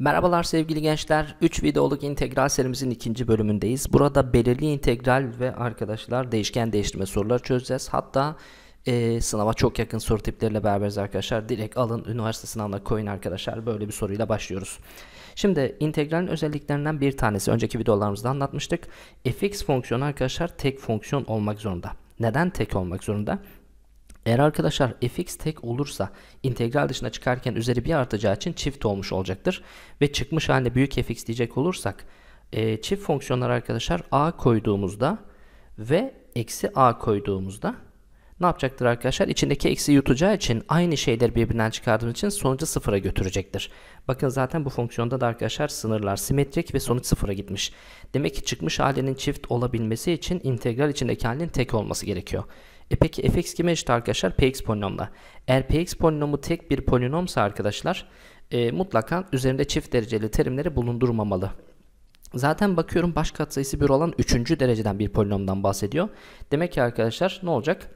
Merhabalar sevgili gençler. 3 videoluk integral serimizin ikinci bölümündeyiz. Burada belirli integral ve arkadaşlar değişken değiştirme soruları çözeceğiz. Hatta e, sınava çok yakın soru tipleriyle beraberiz arkadaşlar. Direkt alın üniversite sınavına koyun arkadaşlar. Böyle bir soruyla başlıyoruz. Şimdi integralin özelliklerinden bir tanesi. Önceki videolarımızda anlatmıştık. fx fonksiyonu arkadaşlar tek fonksiyon olmak zorunda. Neden tek olmak zorunda? Eğer arkadaşlar fx tek olursa integral dışına çıkarken üzeri bir artacağı için çift olmuş olacaktır. Ve çıkmış halinde büyük fx diyecek olursak e, çift fonksiyonlar arkadaşlar a koyduğumuzda ve eksi a koyduğumuzda ne yapacaktır arkadaşlar? İçindeki eksi yutacağı için aynı şeyler birbirinden çıkardığımız için sonucu sıfıra götürecektir. Bakın zaten bu fonksiyonda da arkadaşlar sınırlar simetrik ve sonuç sıfıra gitmiş. Demek ki çıkmış halinin çift olabilmesi için integral içindeki halinin tek olması gerekiyor. E peki fx kime eşit arkadaşlar? px polinomla. Eğer px polinomu tek bir polinomsa arkadaşlar e, mutlaka üzerinde çift dereceli terimleri bulundurmamalı. Zaten bakıyorum baş katsayısı 1 olan 3. dereceden bir polinomdan bahsediyor. Demek ki arkadaşlar ne olacak?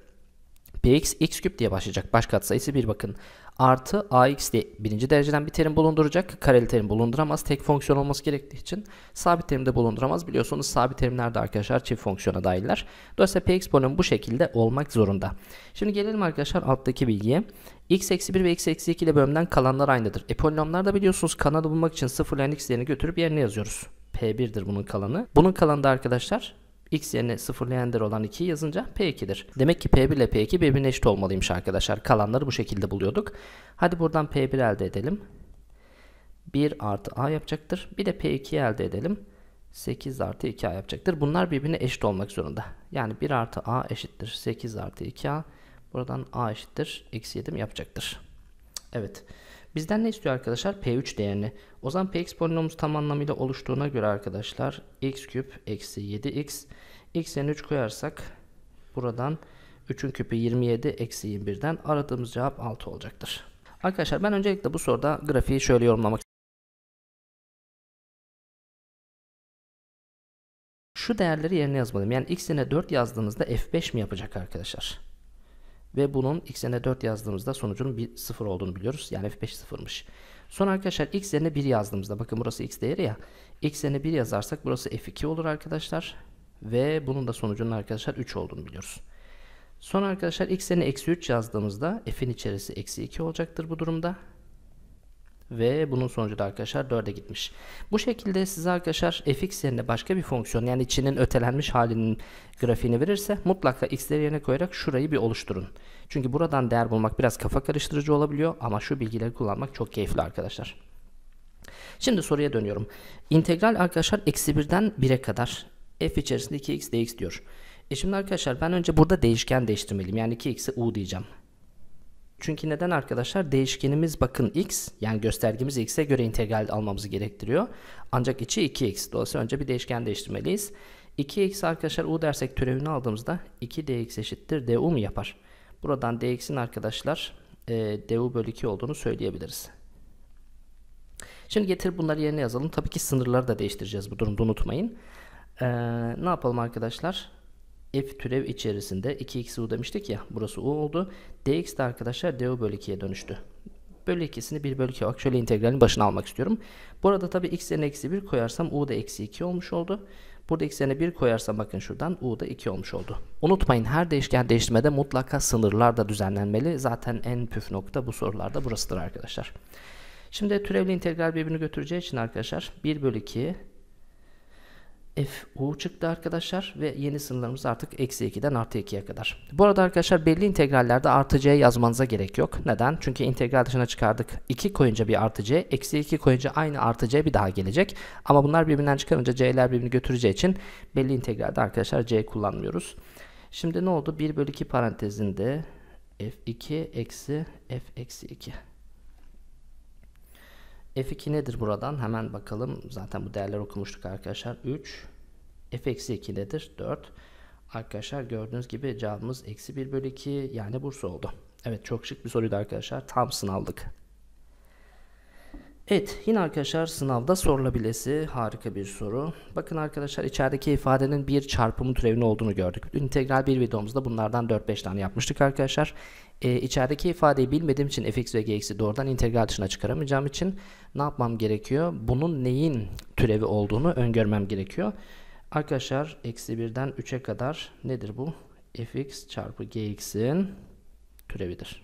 px x küp diye başlayacak. Baş katsayısı 1 bakın. Artı ax de birinci dereceden bir terim bulunduracak. Kareli terim bulunduramaz. Tek fonksiyon olması gerektiği için sabit terimde bulunduramaz. Biliyorsunuz sabit terimler de arkadaşlar çift fonksiyona dahiller. Dolayısıyla px polinomu bu şekilde olmak zorunda. Şimdi gelelim arkadaşlar alttaki bilgiye. x eksi 1 ve x eksi 2 ile bölümden kalanlar aynıdır. E polinomlarda biliyorsunuz kanalı bulmak için sıfırlayan ile x değerini götürüp yerine yazıyoruz. P1'dir bunun kalanı. Bunun kalanı da arkadaşlar x yerine sıfırlayan değer olan 2 yazınca p2'dir. Demek ki p1 ile p2 birbirine eşit olmalıymış arkadaşlar. Kalanları bu şekilde buluyorduk. Hadi buradan p1 elde edelim. 1 artı a yapacaktır. Bir de p2 elde edelim. 8 artı 2a yapacaktır. Bunlar birbirine eşit olmak zorunda. Yani 1 artı a eşittir 8 artı 2a. Buradan a eşittir. x 7 yapacaktır. Evet. Bizden ne istiyor arkadaşlar? P3 değerini. O zaman Px polinomumuz tam anlamıyla oluştuğuna göre arkadaşlar x küp eksi 7x x yerine 3 koyarsak buradan 3'ün küpü 27 eksi 21'den aradığımız cevap 6 olacaktır. Arkadaşlar ben öncelikle bu soruda grafiği şöyle yorumlamak istiyorum. Şu değerleri yerine yazmalıyım. Yani x'ine 4 yazdığımızda f5 mi yapacak arkadaşlar? Ve bunun x x'ine 4 yazdığımızda sonucun bir 0 olduğunu biliyoruz. Yani f5 sıfırmış. Sonra arkadaşlar x yerine 1 yazdığımızda bakın burası x değeri ya. x yerine 1 yazarsak burası f2 olur arkadaşlar. Ve bunun da sonucunun arkadaşlar 3 olduğunu biliyoruz. Sonra arkadaşlar x yerine eksi 3 yazdığımızda f'in içerisi eksi 2 olacaktır bu durumda ve bunun sonucu da arkadaşlar 4'e gitmiş. Bu şekilde size arkadaşlar fx yerine başka bir fonksiyon yani içinin ötelenmiş halinin grafiğini verirse mutlaka x'leri yerine koyarak şurayı bir oluşturun. Çünkü buradan değer bulmak biraz kafa karıştırıcı olabiliyor ama şu bilgileri kullanmak çok keyifli arkadaşlar. Şimdi soruya dönüyorum. İntegral arkadaşlar eksi 1'den 1'e kadar f içerisinde 2x dx diyor. E şimdi arkadaşlar ben önce burada değişken değiştirmeliyim. Yani 2x'e u diyeceğim. Çünkü neden arkadaşlar? Değişkenimiz bakın x yani göstergemiz x'e göre integral almamızı gerektiriyor. Ancak içi 2x. Dolayısıyla önce bir değişken değiştirmeliyiz. 2x arkadaşlar u dersek türevini aldığımızda 2dx eşittir du mu yapar? Buradan dx'in arkadaşlar e, du bölü 2 olduğunu söyleyebiliriz. Şimdi getir bunları yerine yazalım. Tabii ki sınırları da değiştireceğiz bu durumda unutmayın. E, ne yapalım arkadaşlar? f türev içerisinde 2x u demiştik ya burası u oldu. dx de arkadaşlar du bölü 2'ye dönüştü. Bölü 2'sini 1 bölü 2 olarak şöyle integralin başına almak istiyorum. Burada tabi x yerine eksi 1 koyarsam u da eksi 2 olmuş oldu. Burada x yerine 1 koyarsam bakın şuradan u da 2 olmuş oldu. Unutmayın her değişken değiştirmede mutlaka sınırlar da düzenlenmeli. Zaten en püf nokta bu sorularda burasıdır arkadaşlar. Şimdi türevli integral birbirini götüreceği için arkadaşlar 1 bölü 2 FU çıktı arkadaşlar ve yeni sınırlarımız artık eksi 2'den artı 2'ye kadar. Bu arada arkadaşlar belli integrallerde artı c yazmanıza gerek yok. Neden? Çünkü integral dışına çıkardık. 2 koyunca bir artı c, eksi 2 koyunca aynı artı c bir daha gelecek. Ama bunlar birbirinden çıkarınca c'ler birbirini götüreceği için belli integralde arkadaşlar c kullanmıyoruz. Şimdi ne oldu? 1 bölü 2 parantezinde f2 eksi f eksi 2. F2 nedir buradan? Hemen bakalım. Zaten bu değerler okumuştuk arkadaşlar. 3. F-2 nedir? 4. Arkadaşlar gördüğünüz gibi cevabımız eksi 1 bölü 2 yani Bursa oldu. Evet çok şık bir soruydu arkadaşlar. Tam sınavlık. Evet yine arkadaşlar sınavda sorulabilesi harika bir soru. Bakın arkadaşlar içerideki ifadenin bir çarpımı türevinin olduğunu gördük. İntegral bir videomuzda bunlardan 4-5 tane yapmıştık arkadaşlar. Ee, içerideki ifadeyi bilmediğim için fx ve gx'i doğrudan integral dışına çıkaramayacağım için ne yapmam gerekiyor? Bunun neyin türevi olduğunu öngörmem gerekiyor. Arkadaşlar eksi 1'den 3'e kadar nedir bu? fx çarpı gx'in türevidir.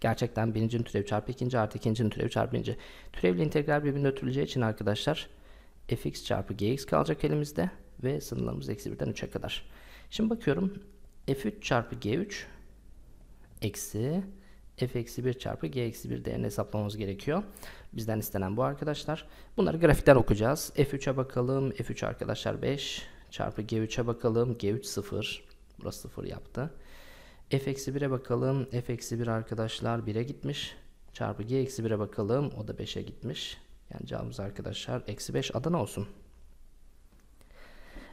Gerçekten birincinin türevi çarpı ikinci artı ikincinin türevi çarpı birinci. Türevli integral birbirine ötüleceği için arkadaşlar fx çarpı gx kalacak elimizde ve sınırlarımız eksi birden 3'e kadar. Şimdi bakıyorum f3 çarpı g3 eksi f eksi 1 çarpı g eksi 1 değerini hesaplamamız gerekiyor. Bizden istenen bu arkadaşlar. Bunları grafikten okuyacağız. f3'e bakalım. f3 arkadaşlar 5 çarpı g3'e bakalım. g3 0. Burası 0 yaptı f-1'e bakalım. f-1 arkadaşlar 1'e gitmiş. Çarpı g-1'e bakalım. O da 5'e gitmiş. Yani cevabımız arkadaşlar eksi 5 Adana olsun.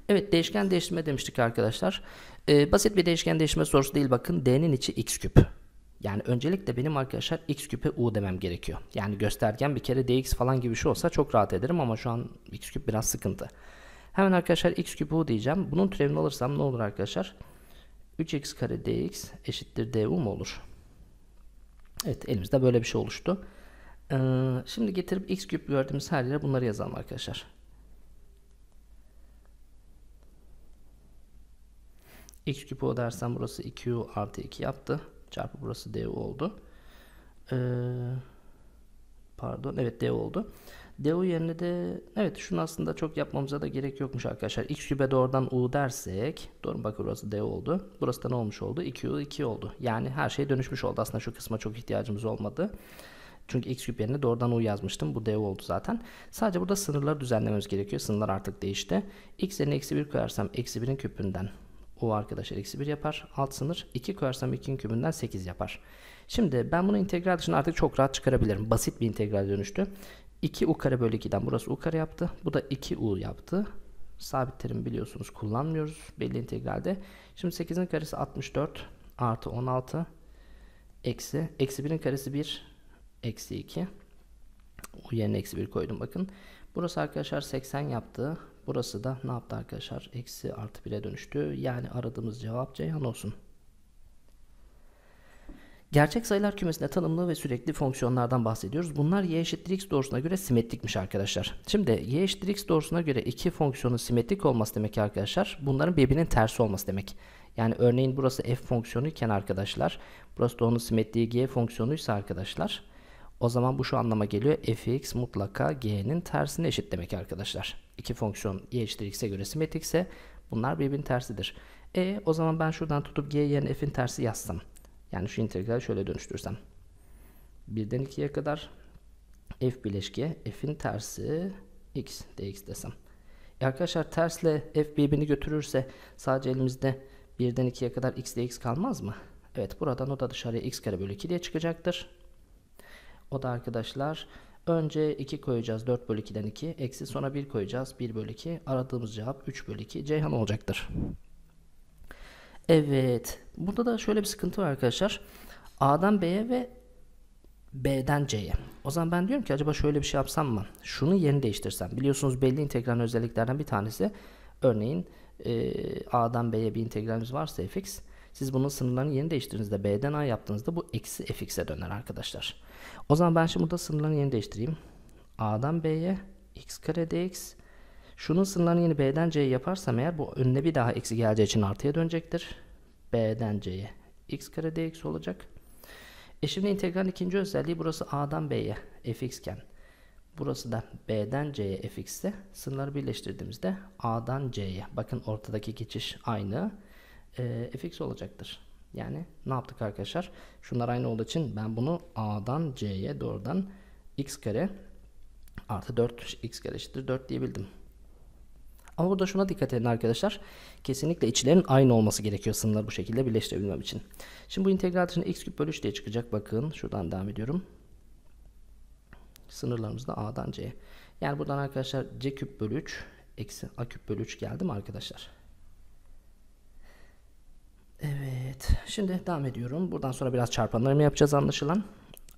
Evet değişken değiştirme demiştik arkadaşlar. Ee, basit bir değişken değiştirme sorusu değil bakın. D'nin içi x küp. Yani öncelikle benim arkadaşlar x küpe u demem gerekiyor. Yani göstergen bir kere dx falan gibi bir şey olsa çok rahat ederim ama şu an x küp biraz sıkıntı. Hemen arkadaşlar x küp u diyeceğim. Bunun türevini alırsam ne olur arkadaşlar? 3x kare dx eşittir du mu olur? Evet elimizde böyle bir şey oluştu. Ee, şimdi getirip x küp gördüğümüz her yere bunları yazalım arkadaşlar. x küpü o dersen burası 2u artı 2 yaptı. Çarpı burası du oldu. Ee, pardon evet du oldu. Deo yerine de evet şunu aslında çok yapmamıza da gerek yokmuş arkadaşlar. X kübe doğrudan U dersek doğru bak burası D oldu. Burası da ne olmuş oldu? 2U 2 oldu. Yani her şey dönüşmüş oldu. Aslında şu kısma çok ihtiyacımız olmadı. Çünkü x küp yerine doğrudan u yazmıştım. Bu d oldu zaten. Sadece burada sınırları düzenlememiz gerekiyor. Sınırlar artık değişti. x yerine eksi 1 koyarsam eksi 1'in küpünden u arkadaşlar eksi 1 yapar. Alt sınır 2 koyarsam 2'nin kübünden 8 yapar. Şimdi ben bunu integral dışında artık çok rahat çıkarabilirim. Basit bir integral dönüştü. 2 u kare bölü 2'den burası u kare yaptı. Bu da 2 u yaptı. Sabit terim biliyorsunuz kullanmıyoruz belli integralde. Şimdi 8'in karesi 64 artı 16 eksi. Eksi 1'in karesi 1 eksi 2. U yerine eksi 1 koydum bakın. Burası arkadaşlar 80 yaptı. Burası da ne yaptı arkadaşlar? Eksi artı 1'e dönüştü. Yani aradığımız cevap Ceyhan olsun. Gerçek sayılar kümesinde tanımlı ve sürekli fonksiyonlardan bahsediyoruz. Bunlar y eşittir x doğrusuna göre simetrikmiş arkadaşlar. Şimdi y eşittir x doğrusuna göre iki fonksiyonun simetrik olması demek arkadaşlar bunların birbirinin tersi olması demek. Yani örneğin burası f fonksiyonu iken arkadaşlar burası da onun simetriği g fonksiyonuysa arkadaşlar o zaman bu şu anlama geliyor fx mutlaka g'nin tersine eşit demek arkadaşlar. İki fonksiyon y eşittir x'e göre simetrikse bunlar birbirinin tersidir. E o zaman ben şuradan tutup g yerine f'in tersi yazsam. Yani şu integrali şöyle dönüştürsem. 1'den 2'ye kadar f bileşke f'in tersi x dx desem. E arkadaşlar tersle f birbirini götürürse sadece elimizde 1'den 2'ye kadar x dx kalmaz mı? Evet buradan o da dışarıya x kare bölü 2 diye çıkacaktır. O da arkadaşlar önce 2 koyacağız 4 bölü 2'den 2 eksi sonra 1 koyacağız 1 bölü 2 aradığımız cevap 3 bölü 2 Ceyhan olacaktır. Evet. Burada da şöyle bir sıkıntı var arkadaşlar. A'dan B'ye ve B'den C'ye. O zaman ben diyorum ki acaba şöyle bir şey yapsam mı? Şunu yeni değiştirsem. Biliyorsunuz belli integral özelliklerden bir tanesi. Örneğin e, A'dan B'ye bir integralimiz varsa fx. Siz bunun sınırlarını yeni değiştirdiğinizde B'den A yaptığınızda bu eksi fx'e döner arkadaşlar. O zaman ben şimdi burada sınırlarını yeni değiştireyim. A'dan B'ye x kare dx Şunun sınırlarını yine B'den C'ye yaparsam eğer bu önüne bir daha eksi geleceği için artıya dönecektir. B'den C'ye x kare dx olacak. E şimdi integralin ikinci özelliği burası A'dan B'ye fx iken burası da B'den C'ye fx ise sınırları birleştirdiğimizde A'dan C'ye bakın ortadaki geçiş aynı e, fx olacaktır. Yani ne yaptık arkadaşlar? Şunlar aynı olduğu için ben bunu A'dan C'ye doğrudan x kare artı 4 x kare eşittir 4 diyebildim. Ama burada şuna dikkat edin arkadaşlar. Kesinlikle içlerin aynı olması gerekiyor sınırları bu şekilde birleştirebilmem için. Şimdi bu integral dışında x küp bölü 3 diye çıkacak. Bakın şuradan devam ediyorum. Sınırlarımız da a'dan c'ye. Yani buradan arkadaşlar c küp bölü 3 eksi a küp bölü 3 geldi mi arkadaşlar? Evet. Şimdi devam ediyorum. Buradan sonra biraz çarpanlarımı yapacağız anlaşılan.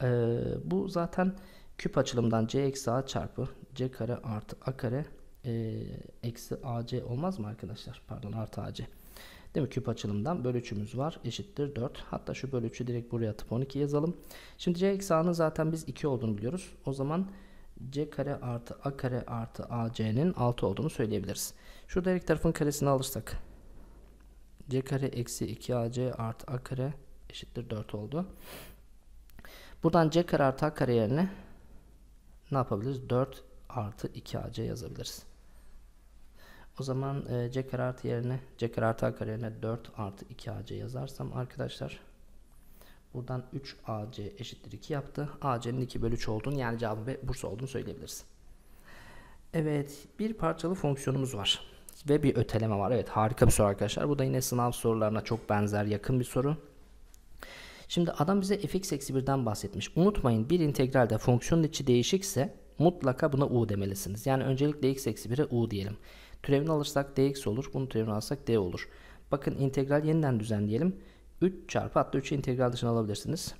Ee, bu zaten küp açılımdan c eksi a çarpı c kare artı a kare e, eksi ac olmaz mı arkadaşlar? Pardon artı ac. Değil mi? Küp açılımdan bölüçümüz var. Eşittir 4. Hatta şu bölüçü direkt buraya atıp 12 yazalım. Şimdi c eksi a'nın zaten biz 2 olduğunu biliyoruz. O zaman c kare artı a kare artı ac'nin 6 olduğunu söyleyebiliriz. Şu direkt tarafın karesini alırsak c kare eksi 2ac artı a kare eşittir 4 oldu. Buradan c kare artı a kare yerine ne yapabiliriz? 4 artı 2ac yazabiliriz. O zaman e, c kare artı yerine c kare artı a kare yerine 4 artı 2ac yazarsam arkadaşlar buradan 3ac eşittir 2 yaptı. ac'nin 2 bölü 3 olduğunu yani cevabı ve bursa olduğunu söyleyebiliriz. Evet bir parçalı fonksiyonumuz var ve bir öteleme var. Evet harika bir soru arkadaşlar. Bu da yine sınav sorularına çok benzer yakın bir soru. Şimdi adam bize fx eksi 1'den bahsetmiş. Unutmayın bir integralde fonksiyonun içi değişikse mutlaka buna u demelisiniz. Yani öncelikle x eksi 1'e u diyelim. Türevini alırsak dx olur. Bunu türevini alırsak d olur. Bakın integral yeniden düzenleyelim. 3 çarpı hatta 3'ü integral dışına alabilirsiniz.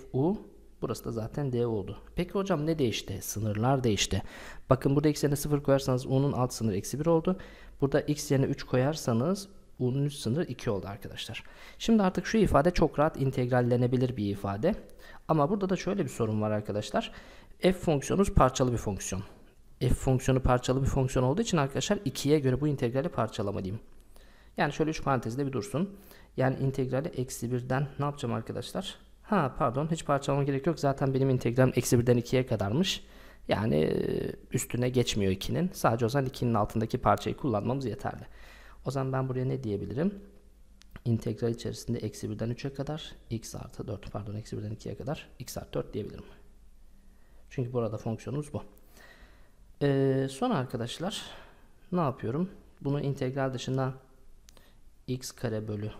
fu burası da zaten d oldu. Peki hocam ne değişti? Sınırlar değişti. Bakın burada x yerine 0 koyarsanız u'nun alt sınırı eksi 1 oldu. Burada x yerine 3 koyarsanız u'nun üst sınırı 2 oldu arkadaşlar. Şimdi artık şu ifade çok rahat integrallenebilir bir ifade. Ama burada da şöyle bir sorun var arkadaşlar f fonksiyonumuz parçalı bir fonksiyon. f fonksiyonu parçalı bir fonksiyon olduğu için arkadaşlar 2'ye göre bu integrali parçalamalıyım. Yani şöyle 3 parantezde bir dursun. Yani integrali eksi 1'den ne yapacağım arkadaşlar? Ha pardon hiç parçalama gerek yok. Zaten benim integralim eksi 1'den 2'ye kadarmış. Yani e, üstüne geçmiyor 2'nin. Sadece o zaman 2'nin altındaki parçayı kullanmamız yeterli. O zaman ben buraya ne diyebilirim? İntegral içerisinde eksi 1'den 3'e kadar x artı 4 pardon eksi 1'den 2'ye kadar x artı 4 diyebilirim. Çünkü burada fonksiyonumuz bu. Ee, sonra arkadaşlar ne yapıyorum? Bunu integral dışında x kare bölü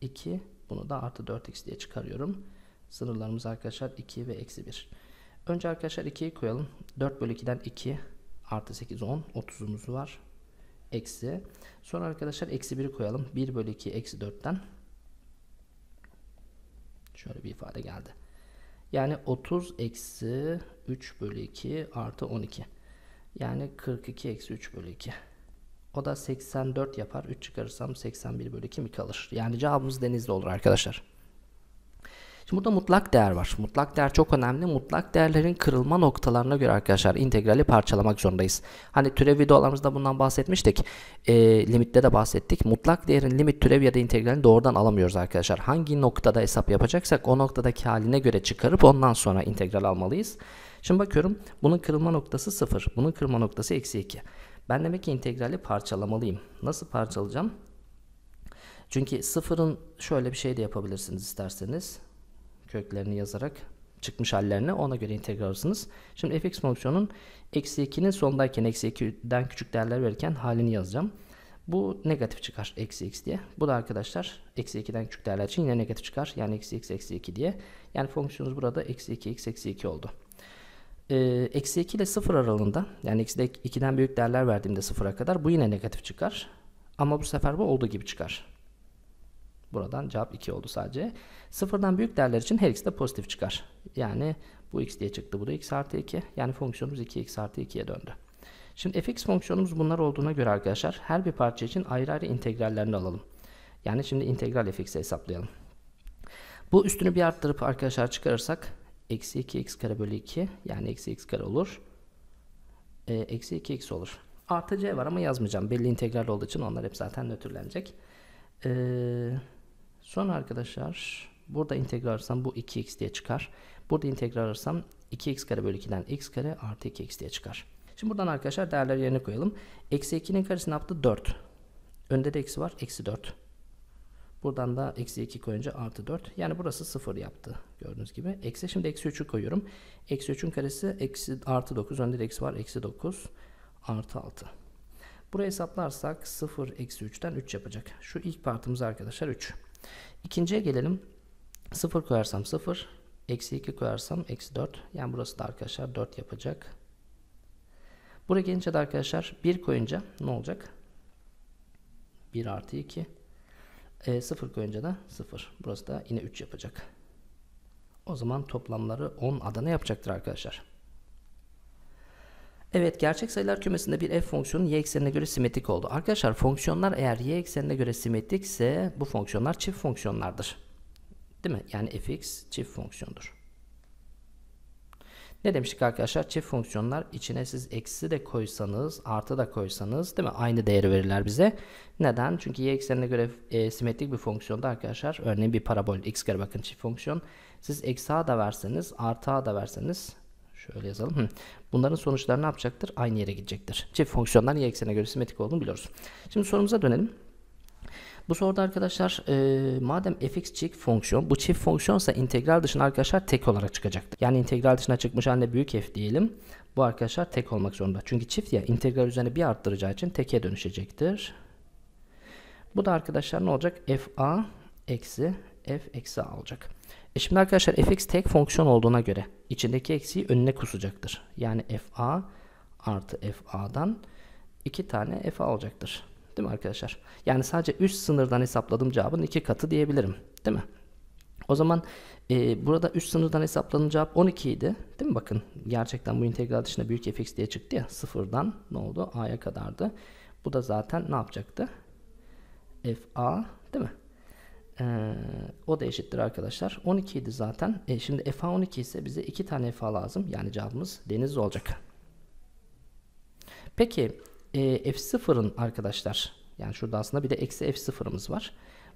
2 bunu da artı 4x diye çıkarıyorum. Sınırlarımız arkadaşlar 2 ve eksi 1. Önce arkadaşlar 2'yi koyalım. 4 bölü 2'den 2 artı 8 10 30'umuz var. Eksi. Sonra arkadaşlar eksi 1'i koyalım. 1 bölü 2 eksi 4'ten. Şöyle bir ifade geldi. Yani 30 eksi 3 bölü 2 artı 12. Yani 42 eksi 3 bölü 2. O da 84 yapar. 3 çıkarırsam 81 bölü 2 mi kalır? Yani cevabımız denizli olur arkadaşlar. Şimdi burada mutlak değer var. Mutlak değer çok önemli. Mutlak değerlerin kırılma noktalarına göre arkadaşlar integrali parçalamak zorundayız. Hani türev videolarımızda bundan bahsetmiştik. E, limitte de bahsettik. Mutlak değerin limit türev ya da integralini doğrudan alamıyoruz arkadaşlar. Hangi noktada hesap yapacaksak o noktadaki haline göre çıkarıp ondan sonra integral almalıyız. Şimdi bakıyorum bunun kırılma noktası 0. Bunun kırılma noktası eksi 2. Ben demek ki integrali parçalamalıyım. Nasıl parçalayacağım? Çünkü sıfırın şöyle bir şey de yapabilirsiniz isterseniz köklerini yazarak çıkmış hallerine ona göre entegre alırsınız. Şimdi fx fonksiyonun eksi 2'nin sondayken eksi 2'den küçük değerler verirken halini yazacağım. Bu negatif çıkar eksi x diye. Bu da arkadaşlar eksi 2'den küçük değerler için yine negatif çıkar. Yani eksi x eksi 2 diye. Yani fonksiyonumuz burada eksi 2 x eksi 2 oldu. Ee, eksi 2 ile 0 aralığında yani eksi 2'den büyük değerler verdiğimde 0'a kadar bu yine negatif çıkar. Ama bu sefer bu olduğu gibi çıkar. Buradan cevap 2 oldu sadece. Sıfırdan büyük değerler için her ikisi de pozitif çıkar. Yani bu x diye çıktı. Bu da x artı 2. Yani fonksiyonumuz 2x artı 2'ye döndü. Şimdi fx fonksiyonumuz bunlar olduğuna göre arkadaşlar her bir parça için ayrı ayrı integrallerini alalım. Yani şimdi integral fx'i hesaplayalım. Bu üstünü bir arttırıp arkadaşlar çıkarırsak eksi 2x kare bölü 2 yani eksi x kare olur. E, eksi 2x olur. Artı c var ama yazmayacağım. Belli integral olduğu için onlar hep zaten nötrlenecek. Eee Sonra arkadaşlar burada integral alırsam bu 2x diye çıkar. Burada integral alırsam 2x kare bölü 2'den x kare artı 2x diye çıkar. Şimdi buradan arkadaşlar değerleri yerine koyalım. Eksi 2'nin karesi ne yaptı? 4. Önde de eksi var. Eksi 4. Buradan da eksi 2 koyunca artı 4. Yani burası 0 yaptı gördüğünüz gibi. Eksi şimdi eksi 3'ü koyuyorum. Eksi 3'ün karesi eksi artı 9. Önde de eksi var. Eksi 9 artı 6. Burayı hesaplarsak 0 eksi 3'ten 3 yapacak. Şu ilk partımız arkadaşlar 3. İkinciye gelelim. 0 koyarsam 0, eksi 2 koyarsam eksi 4. Yani burası da arkadaşlar 4 yapacak. Buraya gelince de arkadaşlar 1 koyunca ne olacak? 1 artı 2. E, 0 koyunca da 0. Burası da yine 3 yapacak. O zaman toplamları 10 adana yapacaktır arkadaşlar. Evet gerçek sayılar kümesinde bir f fonksiyonu y eksenine göre simetrik oldu. Arkadaşlar fonksiyonlar eğer y eksenine göre simetrikse bu fonksiyonlar çift fonksiyonlardır. Değil mi? Yani fx çift fonksiyondur. Ne demiştik arkadaşlar? Çift fonksiyonlar içine siz eksi de koysanız, artı da koysanız değil mi? Aynı değeri verirler bize. Neden? Çünkü y eksenine göre e, simetrik bir fonksiyonda arkadaşlar. Örneğin bir parabol x kare bakın çift fonksiyon. Siz eksi a da verseniz, artı a da verseniz şöyle yazalım. Bunların sonuçları ne yapacaktır? Aynı yere gidecektir. Çift fonksiyonlar y eksenine göre simetrik olduğunu biliyoruz. Şimdi sorumuza dönelim. Bu soruda arkadaşlar e, madem fx çift fonksiyon bu çift fonksiyonsa integral dışına arkadaşlar tek olarak çıkacaktır. Yani integral dışına çıkmış haline büyük f diyelim. Bu arkadaşlar tek olmak zorunda. Çünkü çift ya integral üzerine bir arttıracağı için teke dönüşecektir. Bu da arkadaşlar ne olacak? f a eksi f eksi alacak. E şimdi arkadaşlar fx tek fonksiyon olduğuna göre içindeki eksiği önüne kusacaktır. Yani fa artı fa'dan iki tane fa olacaktır. Değil mi arkadaşlar? Yani sadece üst sınırdan hesapladım cevabın iki katı diyebilirim. Değil mi? O zaman e, burada üst sınırdan hesaplanan cevap 12 idi. Değil mi? Bakın gerçekten bu integral dışında büyük fx diye çıktı ya. Sıfırdan ne oldu? a'ya kadardı. Bu da zaten ne yapacaktı? fa değil mi? Ee, o da eşittir arkadaşlar. 12 idi zaten. E, şimdi FA 12 ise bize 2 tane FA lazım. Yani cevabımız deniz olacak. Peki e, F0'ın arkadaşlar yani şurada aslında bir de eksi F0'ımız var.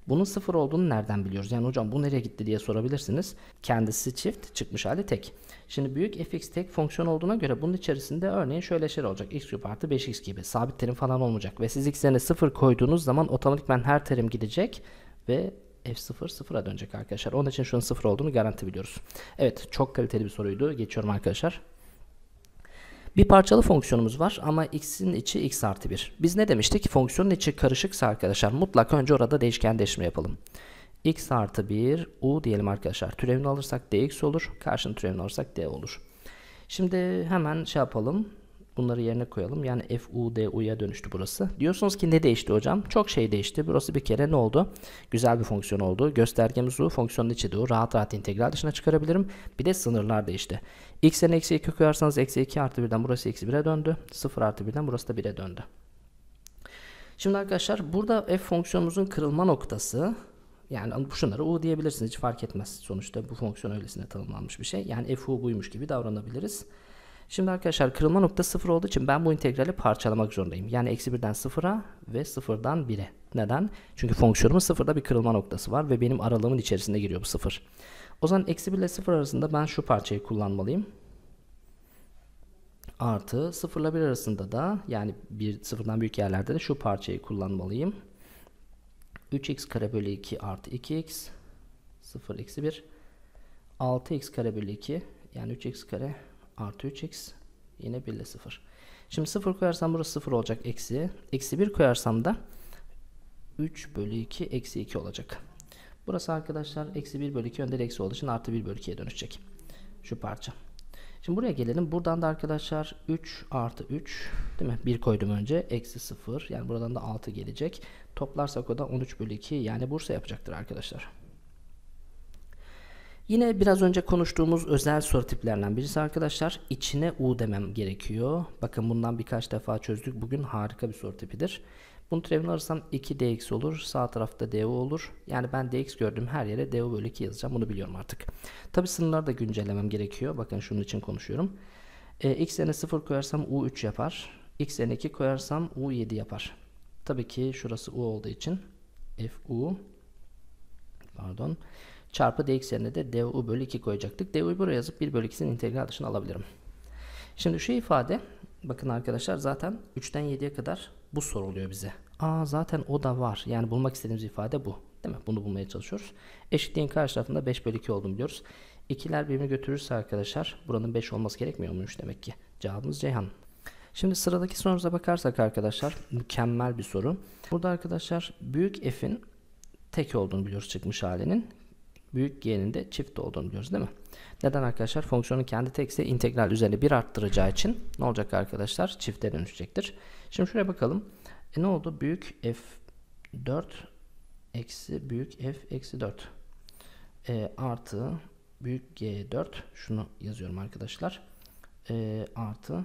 Bunun sıfır olduğunu nereden biliyoruz? Yani hocam bu nereye gitti diye sorabilirsiniz. Kendisi çift çıkmış hali tek. Şimdi büyük fx tek fonksiyon olduğuna göre bunun içerisinde örneğin şöyle şeyler olacak. x küp artı 5x gibi sabit terim falan olmayacak. Ve siz x'lerine sıfır koyduğunuz zaman otomatikman her terim gidecek ve F0 sıfıra dönecek arkadaşlar. Onun için şunun sıfır olduğunu garanti biliyoruz. Evet çok kaliteli bir soruydu. Geçiyorum arkadaşlar. Bir parçalı fonksiyonumuz var ama x'in içi x artı 1. Biz ne demiştik? Fonksiyonun içi karışıksa arkadaşlar mutlak önce orada değişken değişkenleşme yapalım. x artı 1 u diyelim arkadaşlar. Türevini alırsak dx olur. Karşının türevini alırsak d olur. Şimdi hemen şey yapalım. Bunları yerine koyalım. Yani FUDU'ya dönüştü burası. Diyorsunuz ki ne değişti hocam? Çok şey değişti. Burası bir kere ne oldu? Güzel bir fonksiyon oldu. Göstergemiz U. Fonksiyonun içi de U. Rahat rahat integral dışına çıkarabilirim. Bir de sınırlar değişti. X'den eksi 2 koyarsanız eksi 2 artı 1'den burası eksi 1'e döndü. 0 artı 1'den burası da 1'e döndü. Şimdi arkadaşlar burada f fonksiyonumuzun kırılma noktası yani şunları u diyebilirsiniz hiç fark etmez. Sonuçta bu fonksiyon öylesine tanımlanmış bir şey. Yani f u buymuş gibi davranabiliriz. Şimdi arkadaşlar kırılma nokta sıfır olduğu için ben bu integrali parçalamak zorundayım. Yani eksi birden sıfıra ve sıfırdan bire. Neden? Çünkü fonksiyonumun sıfırda bir kırılma noktası var ve benim aralığımın içerisinde giriyor bu sıfır. O zaman eksi 1 ile 0 arasında ben şu parçayı kullanmalıyım. Artı sıfırla bir arasında da yani bir sıfırdan büyük yerlerde de şu parçayı kullanmalıyım. 3x kare bölü 2 artı 2x 0 eksi 1 6x kare bölü 2 yani 3x kare artı 3x yine 1 ile 0. Şimdi 0 koyarsam burası 0 olacak eksi. Eksi 1 koyarsam da 3 bölü 2 eksi 2 olacak. Burası arkadaşlar eksi 1 bölü 2 önde eksi olduğu için artı 1 bölü 2'ye dönüşecek. Şu parça. Şimdi buraya gelelim. Buradan da arkadaşlar 3 artı 3 değil mi? 1 koydum önce. Eksi 0. Yani buradan da 6 gelecek. Toplarsak o da 13 bölü 2 yani Bursa yapacaktır arkadaşlar. Yine biraz önce konuştuğumuz özel soru tiplerinden birisi arkadaşlar. İçine U demem gerekiyor. Bakın bundan birkaç defa çözdük. Bugün harika bir soru tipidir. Bunu türevini alırsam 2dx olur. Sağ tarafta du olur. Yani ben dx gördüğüm her yere du bölü 2 yazacağım. Bunu biliyorum artık. Tabi sınırları da güncellemem gerekiyor. Bakın şunun için konuşuyorum. E, x'e 0 koyarsam u3 yapar. x'e 2 koyarsam u7 yapar. Tabii ki şurası u olduğu için fu pardon Çarpı dx yerine de du bölü 2 koyacaktık. du buraya yazıp 1 bölü 2'sinin integral dışını alabilirim. Şimdi şu ifade bakın arkadaşlar zaten 3'ten 7'ye kadar bu soruluyor bize. Aa zaten o da var. Yani bulmak istediğimiz ifade bu. Değil mi? Bunu bulmaya çalışıyoruz. Eşitliğin karşı tarafında 5 bölü 2 olduğunu biliyoruz. İkiler birbirini götürürse arkadaşlar buranın 5 olması gerekmiyormuş demek ki. Cevabımız Ceyhan. Şimdi sıradaki sorumuza bakarsak arkadaşlar mükemmel bir soru. Burada arkadaşlar büyük F'in tek olduğunu biliyoruz çıkmış halinin büyük G'nin de çift olduğunu biliyoruz değil mi? Neden arkadaşlar? Fonksiyonun kendi teksti integral üzerine 1 arttıracağı için ne olacak arkadaşlar? Çifte dönüşecektir. Şimdi şuraya bakalım. E ne oldu? Büyük F4 eksi büyük F eksi 4 e, artı büyük G4 şunu yazıyorum arkadaşlar. E, artı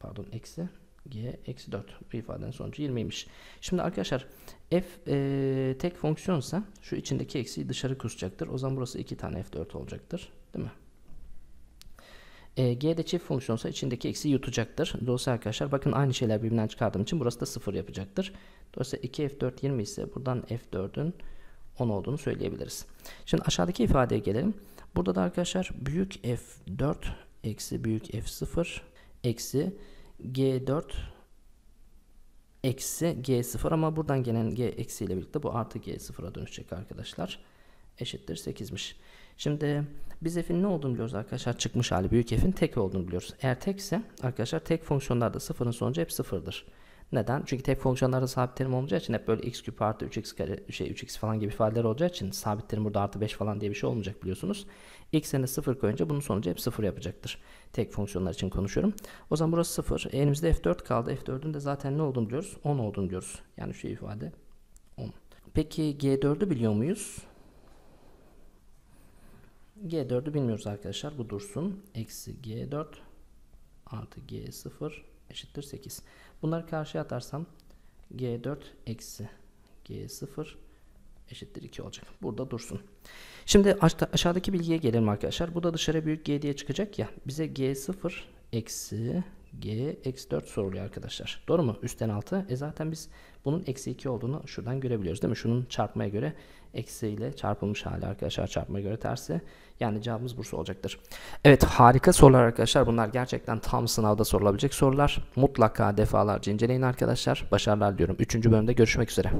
pardon eksi g eksi 4 bu ifadenin sonucu 20'ymiş. Şimdi arkadaşlar f e, tek fonksiyonsa şu içindeki eksiği dışarı kusacaktır. O zaman burası 2 tane f4 olacaktır. Değil mi? E, g de çift fonksiyonsa içindeki eksiği yutacaktır. Dolayısıyla arkadaşlar bakın aynı şeyler birbirinden çıkardığım için burası da 0 yapacaktır. Dolayısıyla 2 f4 20 ise buradan f4'ün 10 olduğunu söyleyebiliriz. Şimdi aşağıdaki ifadeye gelelim. Burada da arkadaşlar büyük f4 eksi büyük f0 eksi G4 eksi G0 ama buradan gelen G eksi ile birlikte bu artı G0'a dönüşecek arkadaşlar. Eşittir 8'miş. Şimdi biz f'in ne olduğunu biliyoruz arkadaşlar. Çıkmış hali büyük f'in tek olduğunu biliyoruz. Eğer tekse arkadaşlar tek fonksiyonlarda sıfırın sonucu hep sıfırdır. Neden? Çünkü tek fonksiyonlarda sabit terim olmayacağı için hep böyle x küp artı 3x kare şey 3x falan gibi ifadeler olacağı için sabit terim burada artı 5 falan diye bir şey olmayacak biliyorsunuz. X x'ine 0 koyunca bunun sonucu hep 0 yapacaktır. Tek fonksiyonlar için konuşuyorum. O zaman burası 0. E, elimizde f4 kaldı. f4'ün de zaten ne olduğunu biliyoruz? 10 olduğunu diyoruz. Yani şu ifade 10. Peki g4'ü biliyor muyuz? G4'ü bilmiyoruz arkadaşlar. Bu dursun. Eksi G4 artı G0 eşittir 8. Bunları karşıya atarsam G4 eksi G0 eşittir 2 olacak. Burada dursun. Şimdi aşağıdaki bilgiye gelelim arkadaşlar. Bu da dışarı büyük G diye çıkacak ya. Bize G0 eksi G eksi 4 soruluyor arkadaşlar. Doğru mu? Üstten 6. E zaten biz bunun eksi 2 olduğunu şuradan görebiliyoruz değil mi? Şunun çarpmaya göre eksi ile çarpılmış hali arkadaşlar çarpma göre tersi. Yani cevabımız Bursa olacaktır. Evet harika sorular arkadaşlar. Bunlar gerçekten tam sınavda sorulabilecek sorular. Mutlaka defalarca inceleyin arkadaşlar. Başarılar diyorum. Üçüncü bölümde görüşmek üzere.